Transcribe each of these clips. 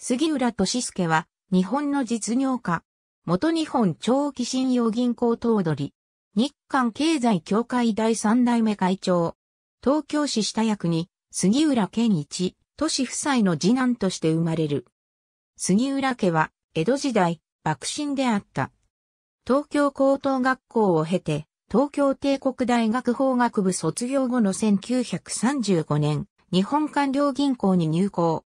杉浦俊介は、日本の実業家、元日本長期信用銀行頭取、日韓経済協会第三代目会長、東京市下役に、杉浦健一、都市夫妻の次男として生まれる。杉浦家は、江戸時代、幕臣であった。東京高等学校を経て、東京帝国大学法学部卒業後の1935年、日本官僚銀行に入行。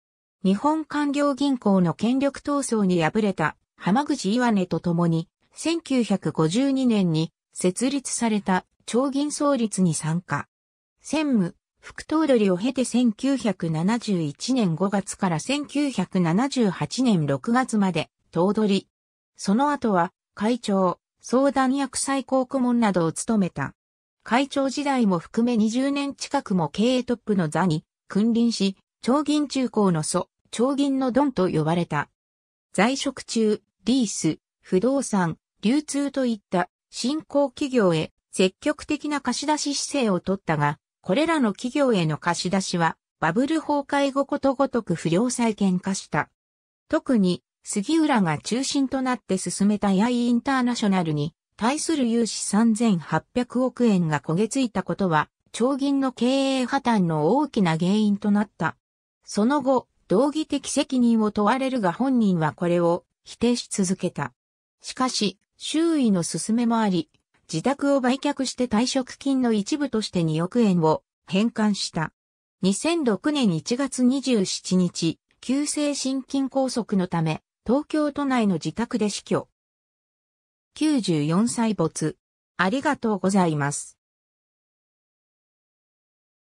日本官僚銀行の権力闘争に敗れた浜口岩根と共に、1952年に設立された長銀創立に参加。専務、副頭取を経て1971年5月から1978年6月まで頭取。その後は会長、相談役最高顧問などを務めた。会長時代も含め20年近くも経営トップの座に君臨し、長銀中高の祖、長銀のドンと呼ばれた。在職中、リース、不動産、流通といった新興企業へ積極的な貸し出し姿勢をとったが、これらの企業への貸し出しはバブル崩壊後ことごとく不良債権化した。特に杉浦が中心となって進めたヤイインターナショナルに対する融資3800億円が焦げついたことは、長銀の経営破綻の大きな原因となった。その後、道義的責任を問われるが本人はこれを否定し続けた。しかし、周囲の勧めもあり、自宅を売却して退職金の一部として2億円を返還した。2006年1月27日、急性心筋梗塞のため、東京都内の自宅で死去。94歳没。ありがとうございます。